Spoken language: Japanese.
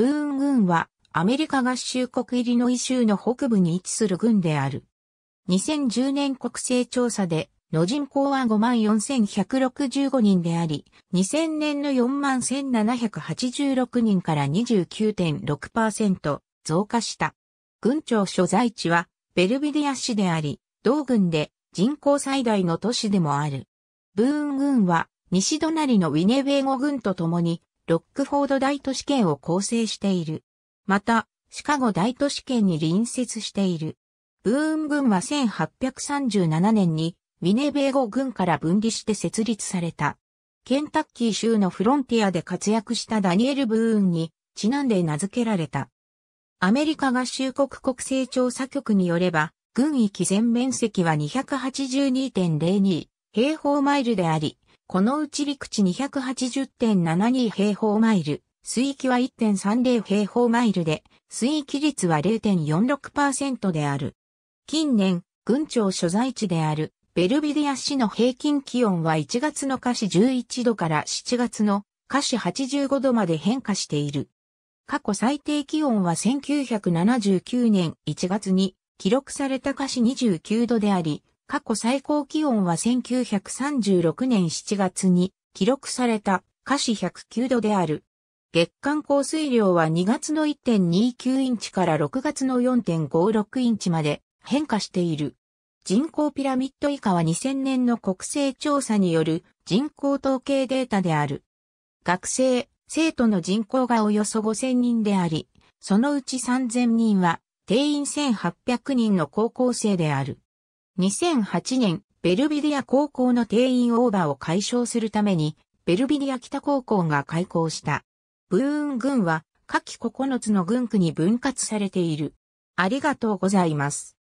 ブーン郡はアメリカ合衆国イリノイ州の北部に位置する郡である。2010年国勢調査で、の人口は54,165人であり、2000年の41,786人から29.6%増加した。郡庁所在地はベルビディア市であり、同郡で人口最大の都市でもある。ブーン郡は西隣のウィネベーゴ郡と共にロックフォード大都市圏を構成している。また、シカゴ大都市圏に隣接している。ブーン軍は1837年にウィネベーゴ軍から分離して設立された。ケンタッキー州のフロンティアで活躍したダニエル・ブーンにちなんで名付けられた。アメリカ合衆国国勢調査局によれば、軍域全面積は282.02平方マイルであり、このうち陸地280.72平方マイル、水域は1.30平方マイルで、水域率は0.46%である。近年、群庁所在地であるベルビディア市の平均気温は1月の華氏11度から7月の華氏85度まで変化している。過去最低気温は1979年1月に記録された華氏29度であり、過去最高気温は1936年7月に記録された華氏109度である。月間降水量は2月の1.29インチから6月の4.56インチまで変化している。人口ピラミッド以下は2000年の国勢調査による人口統計データである。学生、生徒の人口がおよそ5000人であり、そのうち3000人は定員1800人の高校生である。2008年、ベルビディア高校の定員オーバーを解消するために、ベルビディア北高校が開校した。ブーン郡は、下記9つの郡区に分割されている。ありがとうございます。